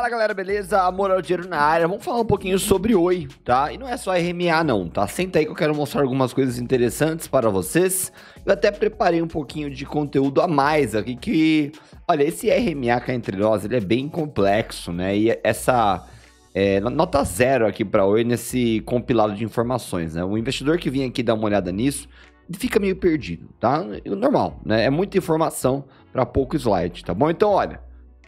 Fala galera, beleza? Amor ao é dinheiro na área. Vamos falar um pouquinho sobre Oi, tá? E não é só RMA não, tá? Senta aí que eu quero mostrar algumas coisas interessantes para vocês. Eu até preparei um pouquinho de conteúdo a mais aqui que... Olha, esse RMA cá é entre nós, ele é bem complexo, né? E essa... É, nota zero aqui para Oi nesse compilado de informações, né? O investidor que vem aqui dar uma olhada nisso fica meio perdido, tá? Normal, né? É muita informação para pouco slide, tá bom? Então, olha,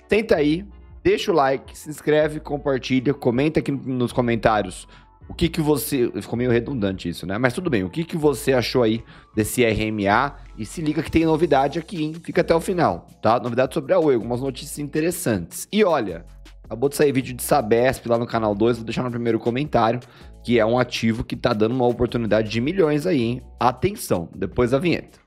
tenta aí, Deixa o like, se inscreve, compartilha, comenta aqui nos comentários o que que você... Ficou meio redundante isso, né? Mas tudo bem, o que que você achou aí desse RMA? E se liga que tem novidade aqui, hein? Fica até o final, tá? Novidade sobre a Oi, algumas notícias interessantes. E olha, acabou de sair vídeo de Sabesp lá no canal 2, vou deixar no primeiro comentário, que é um ativo que tá dando uma oportunidade de milhões aí, hein? Atenção, depois da vinheta.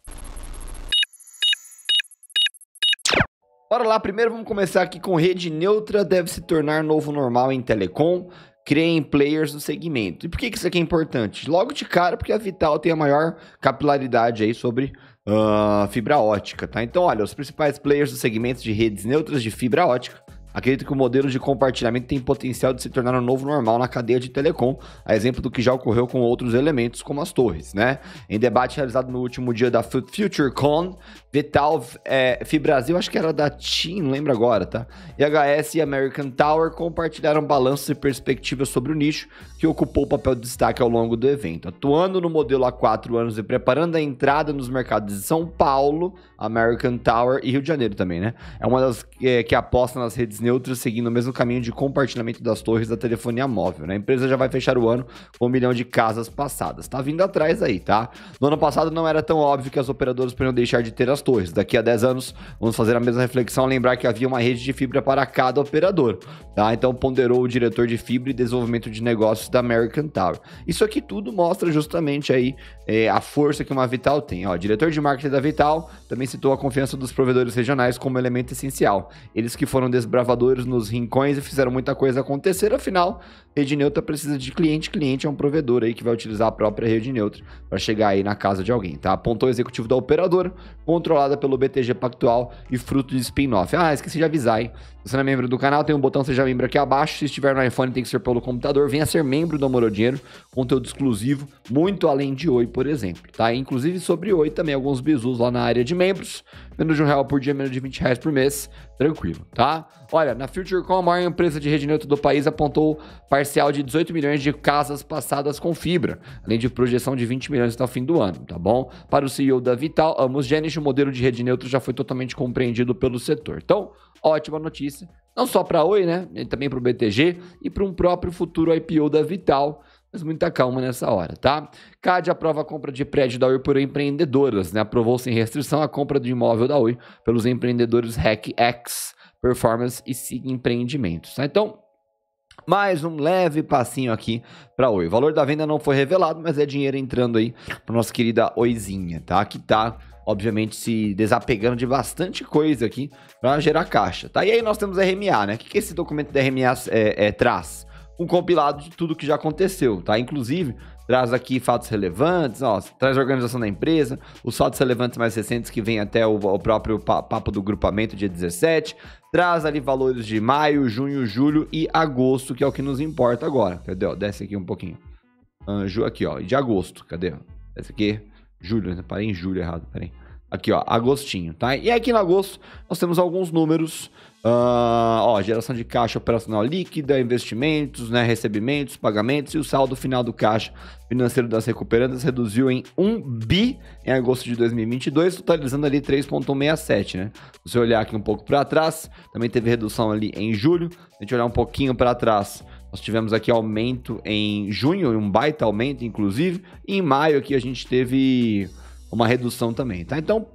Bora lá, primeiro vamos começar aqui com rede neutra deve se tornar novo normal em telecom, creem players do segmento. E por que, que isso aqui é importante? Logo de cara, porque a Vital tem a maior capilaridade aí sobre uh, fibra ótica, tá? Então, olha, os principais players do segmento de redes neutras de fibra ótica Acredito que o modelo de compartilhamento tem potencial de se tornar um novo normal na cadeia de telecom, a exemplo do que já ocorreu com outros elementos, como as torres, né? Em debate realizado no último dia da FutureCon, Vital, é, Fibrasil, acho que era da TIM, não lembro agora, tá? IHS e American Tower compartilharam balanços e perspectivas sobre o nicho, que ocupou o papel de destaque ao longo do evento. Atuando no modelo há quatro anos e preparando a entrada nos mercados de São Paulo, American Tower e Rio de Janeiro também, né? É uma das é, que aposta nas redes neutras, seguindo o mesmo caminho de compartilhamento das torres da telefonia móvel. Né? A empresa já vai fechar o ano com um milhão de casas passadas. Tá vindo atrás aí, tá? No ano passado não era tão óbvio que as operadoras poderiam deixar de ter as torres. Daqui a 10 anos, vamos fazer a mesma reflexão, lembrar que havia uma rede de fibra para cada operador. Tá? Então ponderou o diretor de fibra e desenvolvimento de negócios da American Tower. Isso aqui tudo mostra justamente aí é, a força que uma Vital tem. Ó, diretor de marketing da Vital também citou a confiança dos provedores regionais como elemento essencial. Eles que foram desbravados estafadores nos rincões e fizeram muita coisa acontecer. Afinal, rede neutra precisa de cliente, cliente é um provedor aí que vai utilizar a própria rede neutra para chegar aí na casa de alguém, tá? Apontou o executivo da operadora, controlada pelo BTG Pactual e fruto de spin-off. Ah, esqueci de avisar, hein? você não é membro do canal, tem um botão Seja Membro aqui abaixo. Se estiver no iPhone, tem que ser pelo computador. Venha ser membro do Moro Dinheiro, conteúdo exclusivo, muito além de Oi, por exemplo. Tá? Inclusive sobre Oi também, alguns bisus lá na área de membros. Menos de um real por dia, menos de 20 reais por mês. Tranquilo, tá? Olha, na FutureCom, a maior empresa de rede neutra do país apontou parcial de 18 milhões de casas passadas com fibra, além de projeção de 20 milhões até o fim do ano, tá bom? Para o CEO da Vital, Amos Genes, o modelo de rede neutra já foi totalmente compreendido pelo setor. Então, ótima notícia não só para a Oi, né? E também para o BTG e para um próprio futuro IPO da Vital. Mas muita calma nessa hora, tá? CAD aprova a compra de prédio da Oi por empreendedoras, né? Aprovou sem restrição a compra do imóvel da Oi pelos empreendedores HackX, Performance e SIG Empreendimentos. Tá? Então, mais um leve passinho aqui para Oi. O valor da venda não foi revelado, mas é dinheiro entrando aí para nossa querida Oizinha, tá? Que tá obviamente, se desapegando de bastante coisa aqui para gerar caixa, tá? E aí nós temos RMA, né? O que, que esse documento da RMA é, é, traz? Um compilado de tudo que já aconteceu, tá? Inclusive, traz aqui fatos relevantes, ó, traz a organização da empresa, os fatos relevantes mais recentes que vem até o, o próprio papo do grupamento, dia 17, traz ali valores de maio, junho, julho e agosto, que é o que nos importa agora. entendeu? desce aqui um pouquinho. Anjo, aqui, ó, de agosto, cadê? Desce aqui. Julho, né? parei em julho errado, peraí. Aqui, ó, agostinho, tá? E aqui no agosto nós temos alguns números, uh, ó, geração de caixa operacional líquida, investimentos, né, recebimentos, pagamentos e o saldo final do caixa financeiro das recuperandas reduziu em 1 bi em agosto de 2022, totalizando ali 3,67, né? Se você olhar aqui um pouco para trás, também teve redução ali em julho, se a gente olhar um pouquinho para trás, nós tivemos aqui aumento em junho, um baita aumento, inclusive. E em maio aqui a gente teve uma redução também, tá? Então,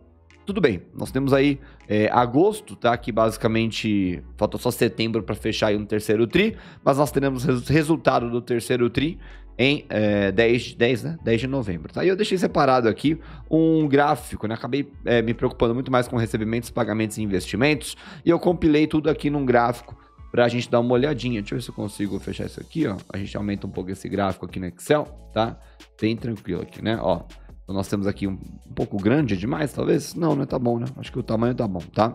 tudo bem. Nós temos aí é, agosto, tá? Que basicamente falta só setembro para fechar aí um terceiro tri, mas nós teremos res resultado do terceiro tri em é, 10, 10, né? 10 de novembro, tá? E eu deixei separado aqui um gráfico, né? Acabei é, me preocupando muito mais com recebimentos, pagamentos e investimentos, e eu compilei tudo aqui num gráfico para a gente dar uma olhadinha. Deixa eu ver se eu consigo fechar isso aqui, ó. A gente aumenta um pouco esse gráfico aqui no Excel, tá? Bem tranquilo aqui, né? Ó, então nós temos aqui um, um pouco grande demais, talvez? Não, né? Tá bom, né? Acho que o tamanho tá bom, tá?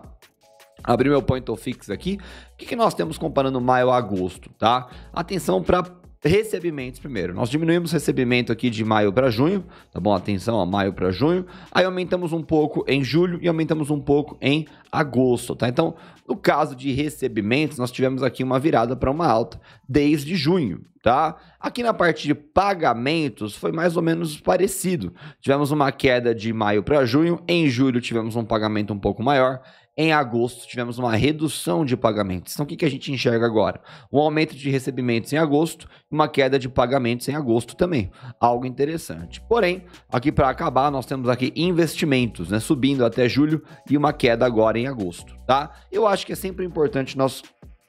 Abri meu point of fix aqui. O que, que nós temos comparando maio a agosto, tá? Atenção para recebimentos primeiro. Nós diminuímos recebimento aqui de maio para junho, tá bom? Atenção, ó, maio para junho. Aí aumentamos um pouco em julho e aumentamos um pouco em agosto, tá? Então, no caso de recebimentos, nós tivemos aqui uma virada para uma alta desde junho, tá? Aqui na parte de pagamentos foi mais ou menos parecido. Tivemos uma queda de maio para junho, em julho tivemos um pagamento um pouco maior em agosto, tivemos uma redução de pagamentos. Então, o que, que a gente enxerga agora? Um aumento de recebimentos em agosto e uma queda de pagamentos em agosto também. Algo interessante. Porém, aqui para acabar, nós temos aqui investimentos, né? Subindo até julho e uma queda agora em agosto, tá? Eu acho que é sempre importante nós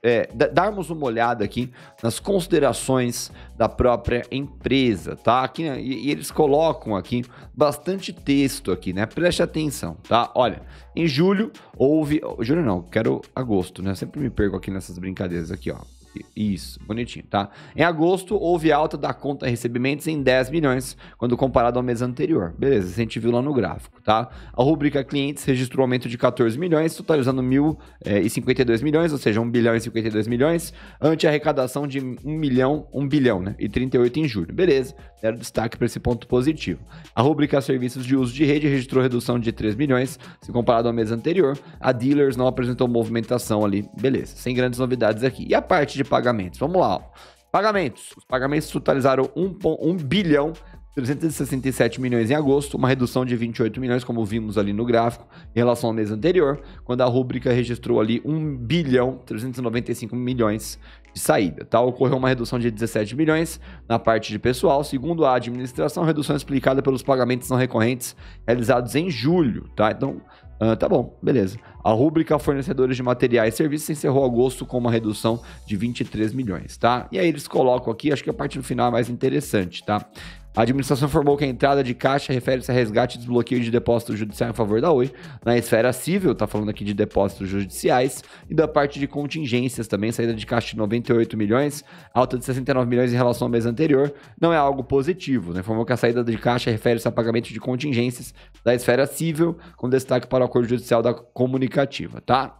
é, darmos uma olhada aqui nas considerações da própria empresa, tá? Aqui, né, e, e eles colocam aqui bastante texto aqui, né? Preste atenção, tá? Olha, em julho houve... Julho não, quero agosto, né? Sempre me perco aqui nessas brincadeiras aqui, ó. Isso, bonitinho, tá? Em agosto, houve alta da conta recebimentos em 10 milhões, quando comparado ao mês anterior. Beleza, isso a gente viu lá no gráfico, tá? A rubrica clientes registrou aumento de 14 milhões, totalizando 1.052 eh, milhões, ou seja, 1 bilhão e 52 milhões, ante a arrecadação de 1 milhão, 1 bilhão, né? E 38 em julho. Beleza, deram destaque para esse ponto positivo. A rubrica serviços de uso de rede registrou redução de 3 milhões, se comparado ao mês anterior. A Dealers não apresentou movimentação ali. Beleza, sem grandes novidades aqui. E a parte de pagamentos. Vamos lá, ó. Pagamentos. Os pagamentos totalizaram 1, 1 bilhão 367 milhões em agosto, uma redução de 28 milhões, como vimos ali no gráfico, em relação ao mês anterior, quando a rúbrica registrou ali 1 bilhão 395 milhões de saída. Tá? Ocorreu uma redução de 17 milhões na parte de pessoal. Segundo a administração, redução explicada pelos pagamentos não recorrentes realizados em julho. Tá? Então, Uh, tá bom, beleza. A rúbrica fornecedores de materiais e serviços encerrou agosto com uma redução de 23 milhões, tá? E aí eles colocam aqui, acho que a parte do final é mais interessante, tá? A administração informou que a entrada de caixa refere-se a resgate e desbloqueio de depósito judicial em favor da Oi. Na esfera civil, tá falando aqui de depósitos judiciais e da parte de contingências também, saída de caixa de 98 milhões, alta de 69 milhões em relação ao mês anterior, não é algo positivo. Né? Informou que a saída de caixa refere-se a pagamento de contingências da esfera civil, com destaque para o acordo judicial da comunicativa, tá?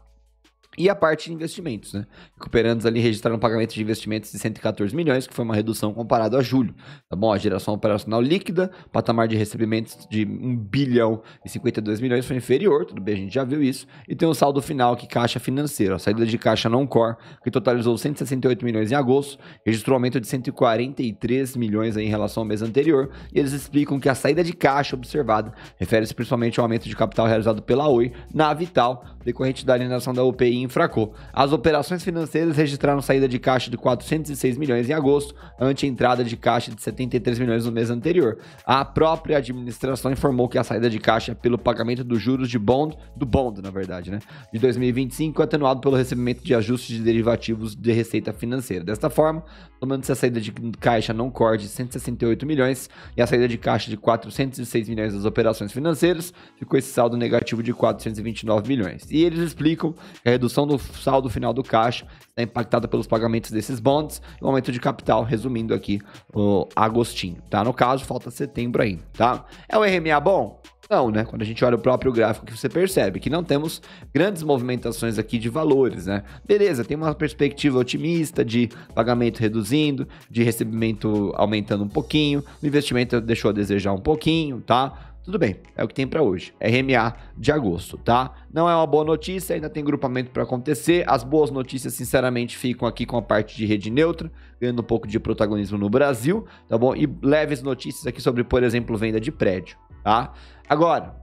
E a parte de investimentos, né? Recuperandos ali registraram pagamento de investimentos de 114 milhões, que foi uma redução comparado a julho. Tá bom? A geração operacional líquida, patamar de recebimentos de 1 bilhão e 52 milhões foi inferior, tudo bem, a gente já viu isso. E tem o um saldo final, que é caixa financeira, a saída de caixa não core, que totalizou 168 milhões em agosto, registrou aumento de 143 milhões em relação ao mês anterior. E eles explicam que a saída de caixa observada refere-se principalmente ao aumento de capital realizado pela Oi na Vital, decorrente da alienação da UPI enfracou. As operações financeiras registraram saída de caixa de 406 milhões em agosto, ante entrada de caixa de 73 milhões no mês anterior. A própria administração informou que a saída de caixa é pelo pagamento dos juros de bond, do bond, na verdade, né, de 2025, atenuado pelo recebimento de ajustes de derivativos de receita financeira. Desta forma, tomando-se a saída de caixa não corde de 168 milhões e a saída de caixa de 406 milhões das operações financeiras, ficou esse saldo negativo de 429 milhões. E eles explicam que a redução redução do saldo final do caixa é impactada pelos pagamentos desses bonds e o aumento de capital, resumindo aqui o agostinho, tá? No caso, falta setembro ainda, tá? É o RMA bom? Não, né? Quando a gente olha o próprio gráfico que você percebe que não temos grandes movimentações aqui de valores, né? Beleza, tem uma perspectiva otimista de pagamento reduzindo, de recebimento aumentando um pouquinho, o investimento deixou a desejar um pouquinho, tá? tudo bem, é o que tem para hoje. RMA de agosto, tá? Não é uma boa notícia, ainda tem grupamento para acontecer. As boas notícias, sinceramente, ficam aqui com a parte de rede neutra, ganhando um pouco de protagonismo no Brasil, tá bom? E leves notícias aqui sobre, por exemplo, venda de prédio, tá? Agora,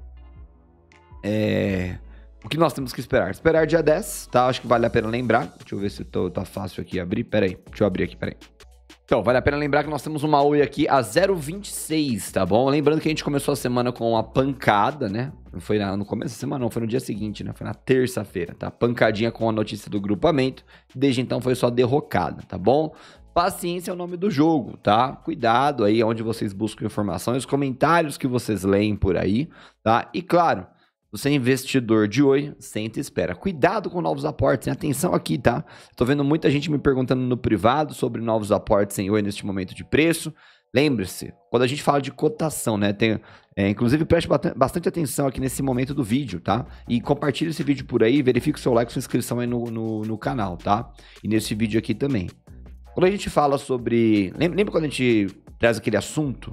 é... O que nós temos que esperar? Esperar dia 10, tá? Acho que vale a pena lembrar. Deixa eu ver se tô, tá fácil aqui abrir. Pera aí, deixa eu abrir aqui, pera aí. Então, vale a pena lembrar que nós temos uma Oi aqui a 0,26, tá bom? Lembrando que a gente começou a semana com uma pancada, né? Não foi no começo da semana, não, foi no dia seguinte, né? Foi na terça-feira, tá? Pancadinha com a notícia do grupamento. Desde então foi só derrocada, tá bom? Paciência é o nome do jogo, tá? Cuidado aí onde vocês buscam informação, os comentários que vocês leem por aí, tá? E claro, você é investidor de oi, senta e espera. Cuidado com novos aportes, hein? atenção aqui, tá? Estou vendo muita gente me perguntando no privado sobre novos aportes em oi neste momento de preço. Lembre-se, quando a gente fala de cotação, né? Tem, é, inclusive, preste bastante atenção aqui nesse momento do vídeo, tá? E compartilhe esse vídeo por aí, verifique o seu like, sua inscrição aí no, no, no canal, tá? E nesse vídeo aqui também. Quando a gente fala sobre. Lembra, lembra quando a gente traz aquele assunto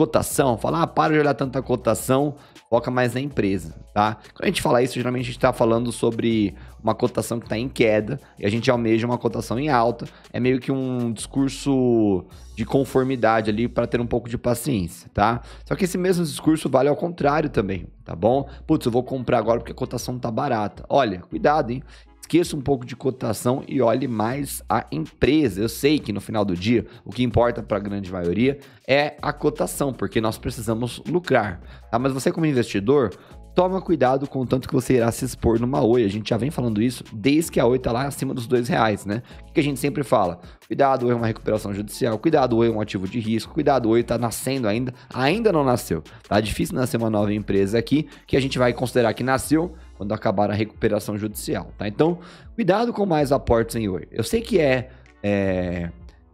cotação, falar, ah, para de olhar tanta cotação, foca mais na empresa, tá? Quando a gente fala isso, geralmente a gente está falando sobre uma cotação que está em queda e a gente almeja uma cotação em alta. É meio que um discurso de conformidade ali para ter um pouco de paciência, tá? Só que esse mesmo discurso vale ao contrário também, tá bom? Putz, eu vou comprar agora porque a cotação tá barata. Olha, cuidado, hein? esqueça um pouco de cotação e olhe mais a empresa. Eu sei que no final do dia, o que importa para a grande maioria é a cotação, porque nós precisamos lucrar. Tá? Mas você, como investidor, toma cuidado com o tanto que você irá se expor numa oi. A gente já vem falando isso desde que a oi está lá acima dos dois reais, né? O que a gente sempre fala? Cuidado, oi é uma recuperação judicial, cuidado, oi é um ativo de risco, cuidado, oi está nascendo ainda, ainda não nasceu. Tá difícil nascer uma nova empresa aqui que a gente vai considerar que nasceu, quando acabar a recuperação judicial, tá? Então, cuidado com mais aportes em oi. Eu sei que é, é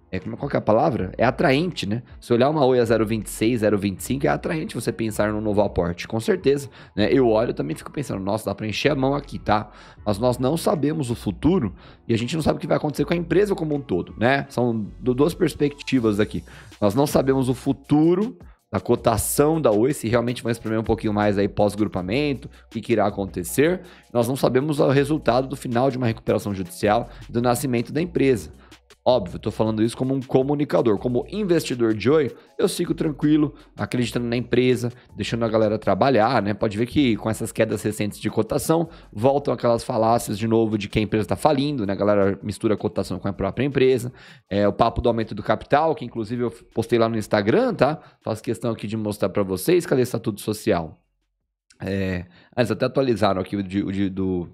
é, como, é, qual que é a palavra? É atraente, né? Se olhar uma a 026, 025, é atraente você pensar no novo aporte, com certeza. Né? Eu olho também fico pensando, nossa, dá para encher a mão aqui, tá? Mas nós não sabemos o futuro e a gente não sabe o que vai acontecer com a empresa como um todo, né? São duas perspectivas aqui. Nós não sabemos o futuro a cotação da Oi, se realmente vai exprimir um pouquinho mais aí pós-grupamento, o que, que, irá acontecer. Nós não sabemos o resultado do final de uma recuperação judicial do nascimento da empresa. Óbvio, estou falando isso como um comunicador. Como investidor de Oi, eu sigo tranquilo, acreditando na empresa, deixando a galera trabalhar, né? Pode ver que com essas quedas recentes de cotação, voltam aquelas falácias de novo de que a empresa está falindo, né? A galera mistura a cotação com a própria empresa. É, o papo do aumento do capital, que inclusive eu postei lá no Instagram, tá? Faço questão aqui de mostrar para vocês. Cadê estatuto social? É, eles até atualizaram aqui o, de, o de, do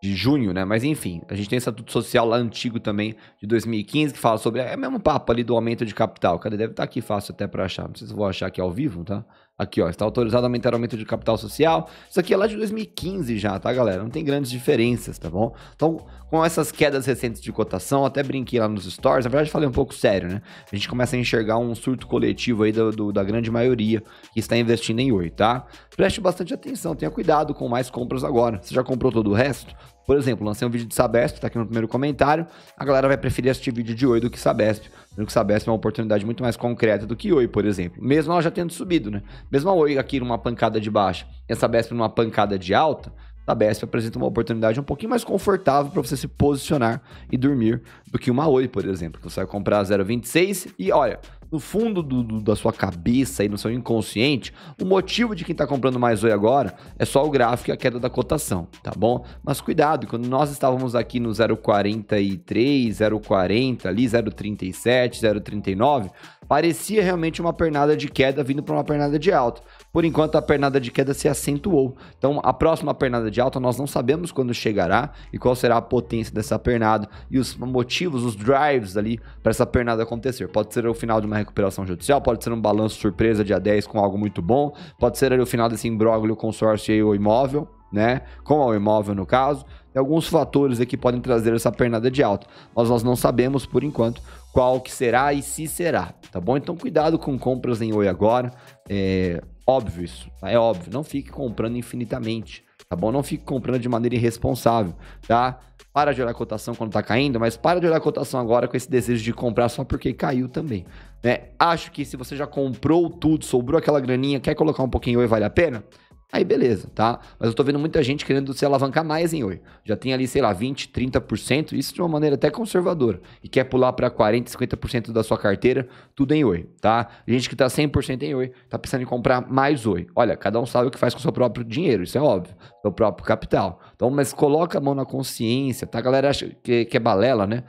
de junho, né? Mas enfim, a gente tem o Estatuto Social lá antigo também, de 2015, que fala sobre. É o é mesmo papo ali do aumento de capital. Cara, deve estar tá aqui fácil até para achar. Não sei se vou achar aqui ao vivo, tá? Aqui, ó, está autorizado a aumentar o aumento de capital social. Isso aqui é lá de 2015 já, tá, galera? Não tem grandes diferenças, tá bom? Então, com essas quedas recentes de cotação, até brinquei lá nos stories, na verdade falei um pouco sério, né? A gente começa a enxergar um surto coletivo aí do, do da grande maioria que está investindo em Oi, tá? Preste bastante atenção, tenha cuidado com mais compras agora. Você já comprou todo o resto? Por exemplo, lancei um vídeo de Sabesp, tá aqui no primeiro comentário. A galera vai preferir assistir vídeo de Oi do que Sabesp. Sendo que Sabesp é uma oportunidade muito mais concreta do que Oi, por exemplo. Mesmo ela já tendo subido, né? Mesmo a Oi aqui numa pancada de baixa e a Sabesp numa pancada de alta, Sabesp apresenta uma oportunidade um pouquinho mais confortável para você se posicionar e dormir do que uma Oi, por exemplo, que você vai comprar 0,26 e olha, no fundo do, do, da sua cabeça e no seu inconsciente, o motivo de quem está comprando mais oi agora é só o gráfico e a queda da cotação, tá bom? Mas cuidado, quando nós estávamos aqui no 0,43, 0,40, ali 0,37, 0,39, parecia realmente uma pernada de queda vindo para uma pernada de alta. Por enquanto, a pernada de queda se acentuou. Então, a próxima pernada de alta nós não sabemos quando chegará e qual será a potência dessa pernada e os motivos, os drives ali para essa pernada acontecer. Pode ser o final de uma recuperação judicial, pode ser um balanço surpresa dia 10 com algo muito bom, pode ser ali o final desse imbróglio consórcio e o imóvel, né? Com o imóvel no caso. alguns fatores aqui podem trazer essa pernada de alta, mas nós não sabemos por enquanto qual que será e se será, tá bom? Então cuidado com compras em oi agora, é óbvio isso, tá? é óbvio, não fique comprando infinitamente tá bom? Não fique comprando de maneira irresponsável, tá? Para de olhar a cotação quando tá caindo, mas para de olhar a cotação agora com esse desejo de comprar só porque caiu também, né? Acho que se você já comprou tudo, sobrou aquela graninha, quer colocar um pouquinho e vale a pena? Aí beleza, tá? Mas eu tô vendo muita gente querendo se alavancar mais em oi. Já tem ali, sei lá, 20, 30%, isso de uma maneira até conservadora. E quer pular para 40, 50% da sua carteira, tudo em oi, tá? Gente que tá 100% em oi, tá pensando em comprar mais oi. Olha, cada um sabe o que faz com o seu próprio dinheiro, isso é óbvio, seu próprio capital. Então, mas coloca a mão na consciência, tá? A galera acha que, que é balela, né?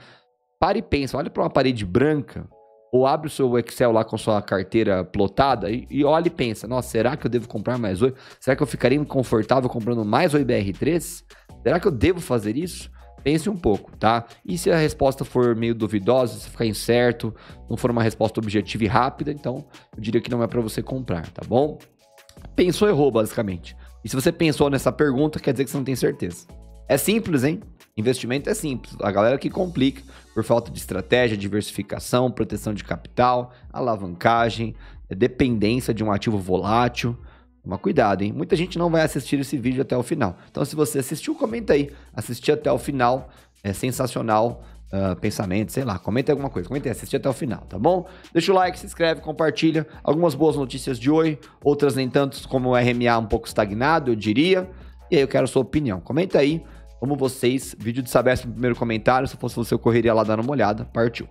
Para e pensa, olha para uma parede branca ou abre o seu Excel lá com a sua carteira plotada e, e olha e pensa: nossa, será que eu devo comprar mais oi? Será que eu ficaria confortável comprando mais oi BR3? Será que eu devo fazer isso? Pense um pouco, tá? E se a resposta for meio duvidosa, se ficar incerto, não for uma resposta objetiva e rápida, então eu diria que não é para você comprar, tá bom? Pensou, errou, basicamente. E se você pensou nessa pergunta, quer dizer que você não tem certeza. É simples, hein? Investimento é simples. A galera que complica por falta de estratégia, diversificação, proteção de capital, alavancagem, é, dependência de um ativo volátil. Toma cuidado, hein? Muita gente não vai assistir esse vídeo até o final. Então, se você assistiu, comenta aí. Assistir até o final é sensacional. Uh, pensamento, sei lá, comenta alguma coisa, comenta aí, assiste até o final, tá bom? Deixa o like, se inscreve, compartilha. Algumas boas notícias de hoje, outras nem tantos, como o RMA um pouco estagnado, eu diria. E aí eu quero a sua opinião. Comenta aí Amo vocês. Vídeo de Sabesp no primeiro comentário. Se fosse você, eu correria lá dar uma olhada. Partiu.